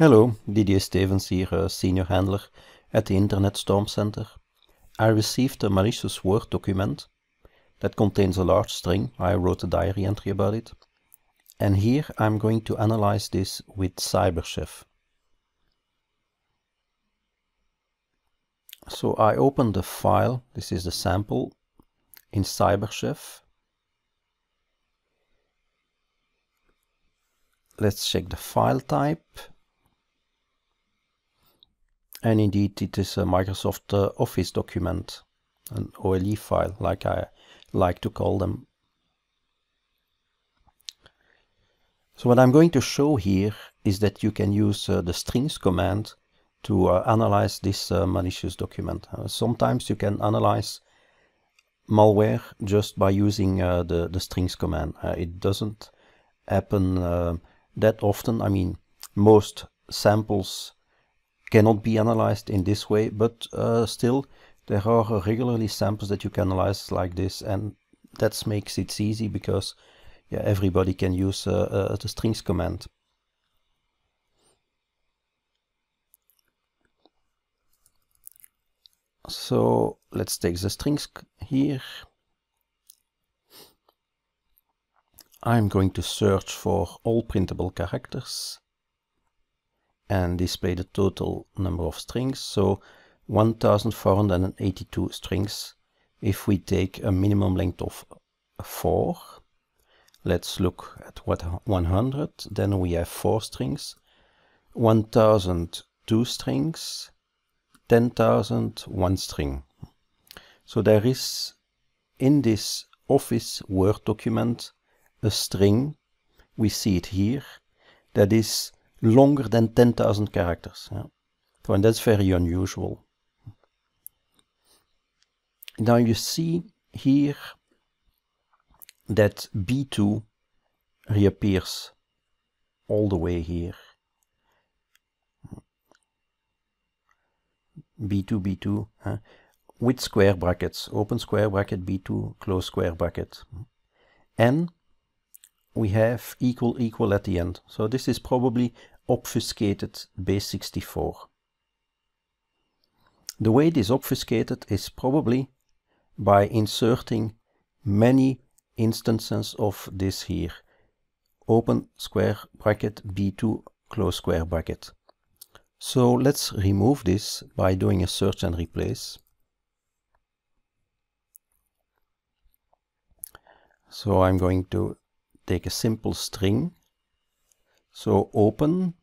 Hello, Didier Stevens here, eh, senior handler at the Internet Storm Center. I received a malicious Word document that contains a large string. I wrote a diary entry about it. And here I'm going to analyze this with CyberChef. So I open the file, this is the sample, in CyberChef. Let's check the file type and indeed it is a Microsoft uh, Office document, an OLE file like I like to call them. So what I'm going to show here is that you can use uh, the strings command to uh, analyze this uh, malicious document. Uh, sometimes you can analyze malware just by using uh, the, the strings command. it doesn't happen that often. I mean, most samples cannot be analyzed in this way, but uh, still there are regularly samples that you can analyze like this and that makes it easy because yeah, everybody can use uh, uh the strings command. So let's take the strings here. I'm going to search for all printable characters and display the total number of strings. So 1482 strings if we take a minimum length of 4 let's look at what 100 then we have 4 strings 1002 strings 10,000 one string so there is in this office word document a string we see it here that is longer than 10,000 characters. Yeah. So, and that's very unusual. Now you see here that B2 reappears all the way here. B2, B2, huh? with square brackets, open square bracket, B2, close square bracket. And we have equal equal at the end. So this is probably obfuscated base64. The way it is obfuscated is probably by inserting many instances of this here. Open square bracket B2 close square bracket. So let's remove this by doing a search and replace. So I'm going to take a simple string. So open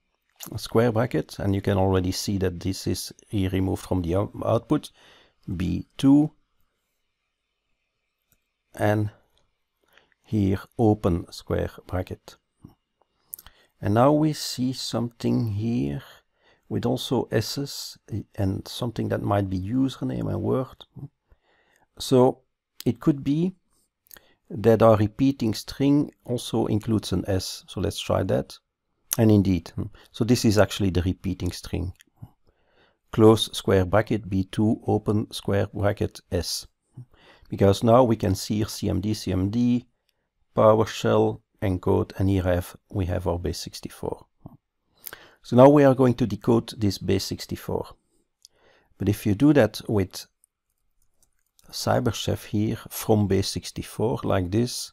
square bracket and you can already see that this is removed from the output b2 and here open square bracket and now we see something here with also s's and something that might be username and word so it could be that our repeating string also includes an s. So let's try that. And indeed, hmm. so this is actually the repeating string. Close square bracket B2, open square bracket S. Because now we can see CMD, CMD, PowerShell, encode, and here have, we have our base64. So now we are going to decode this base64. But if you do that with cyberchef here from base64 like this.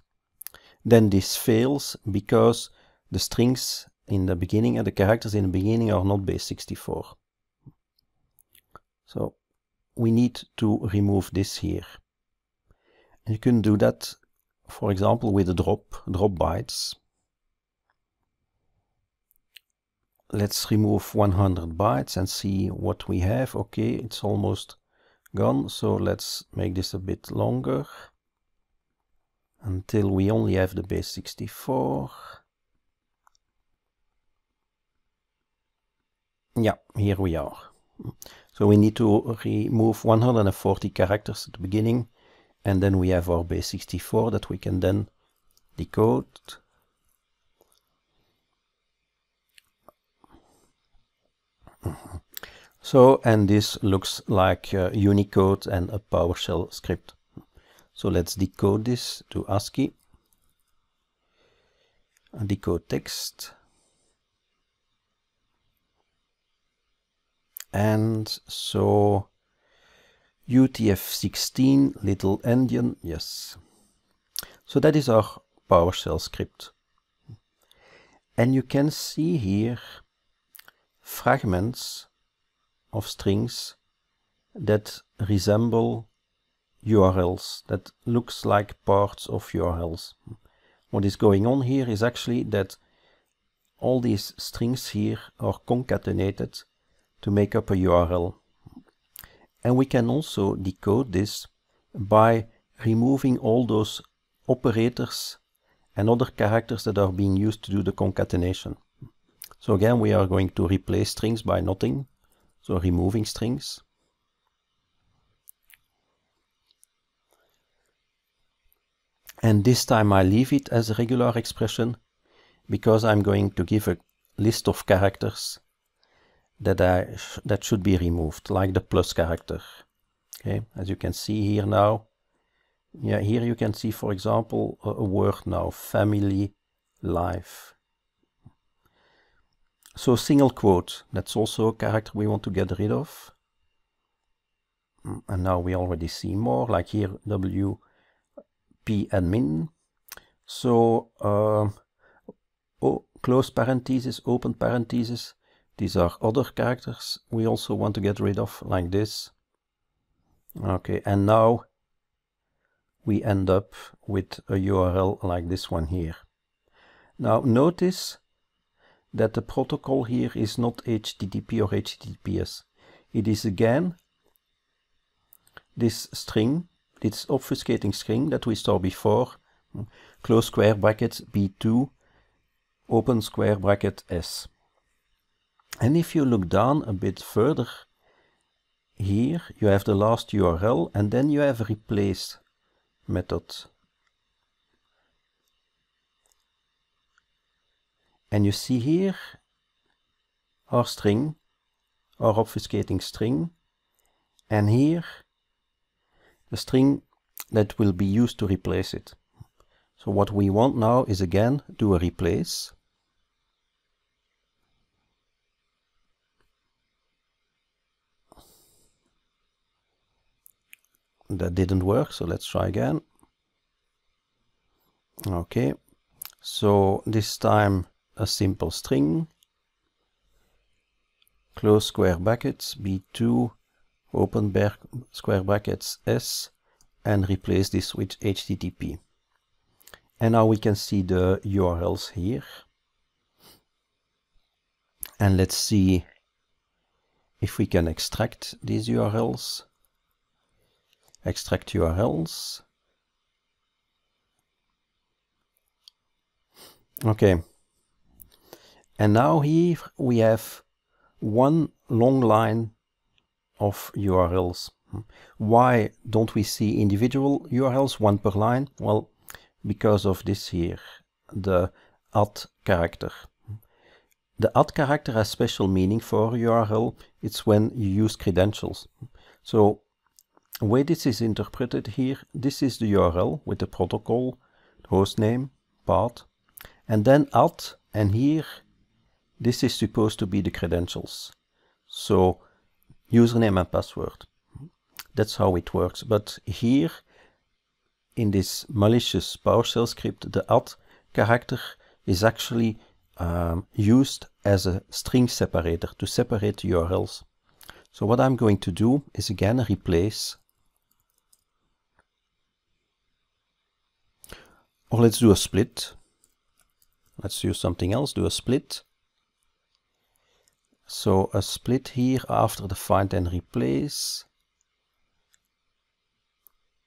Then this fails because the strings in the beginning and the characters in the beginning are not base64. So we need to remove this here. And you can do that, for example, with a drop, drop bytes. Let's remove 100 bytes and see what we have. Okay, it's almost gone. So let's make this a bit longer until we only have the base 64. Yeah, here we are. So we need to remove 140 characters at the beginning and then we have our base 64 that we can then decode. So, and this looks like uh, Unicode and a PowerShell script. So let's decode this to ASCII. Decode text. And so UTF-16 little endian, yes. So that is our PowerShell script. And you can see here fragments of strings that resemble URLs, that looks like parts of URLs. What is going on here is actually that all these strings here are concatenated to make up a URL. And we can also decode this by removing all those operators and other characters that are being used to do the concatenation. So again, we are going to replace strings by nothing so removing strings. And this time I leave it as a regular expression because I'm going to give a list of characters that, I sh that should be removed, like the plus character. Okay, as you can see here now, yeah, here you can see, for example, a, a word now, family, life. So single quote, that's also a character we want to get rid of. Mm, and now we already see more, like here WP admin. So oh, close parentheses, open parentheses, these are other characters we also want to get rid of, like this. Okay, and now we end up with a URL like this one here. Now notice that the protocol here is not HTTP or HTTPS. It is again this string, this obfuscating string that we saw before, hmm, close square bracket B2, open square bracket S. And if you look down a bit further, here you have the last URL and then you have replace method. and you see here our string, our obfuscating string, and here the string that will be used to replace it. So what we want now is again do a replace. That didn't work, so let's try again. Okay, so this time a simple string, close square brackets, B2, open square brackets, S, and replace this with HTTP. And now we can see the URLs here. And let's see if we can extract these URLs. Extract URLs. Okay, and now here we have one long line of URLs. Why don't we see individual URLs, one per line? Well, because of this here, the add character. The add character has special meaning for URL. It's when you use credentials. So way this is interpreted here, this is the URL with the protocol, the host name, path, and then add, and here this is supposed to be the credentials. So username and password. That's how it works. But here in this malicious PowerShell script, the add character is actually um, used as a string separator to separate URLs. So what I'm going to do is again replace or let's do a split. Let's use something else, do a split. So a split here after the find and replace.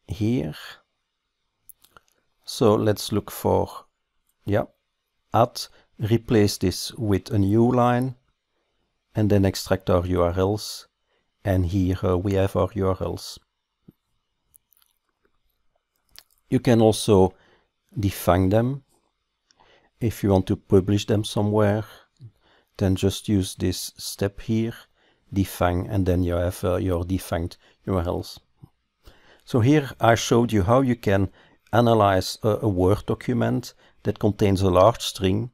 Here. So let's look for, yeah, add, replace this with a new line and then extract our URLs. And here uh, we have our URLs. You can also define them if you want to publish them somewhere then just use this step here, defang, and then you have uh, your defanged URLs. So here I showed you how you can analyze a, a Word document that contains a large string.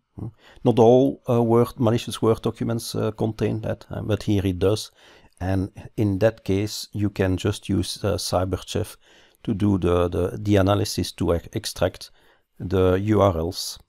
Not all uh, Word, malicious Word documents uh, contain that, uh, but here it does. And in that case, you can just use uh, CyberChef to do the, the, the analysis to extract the URLs.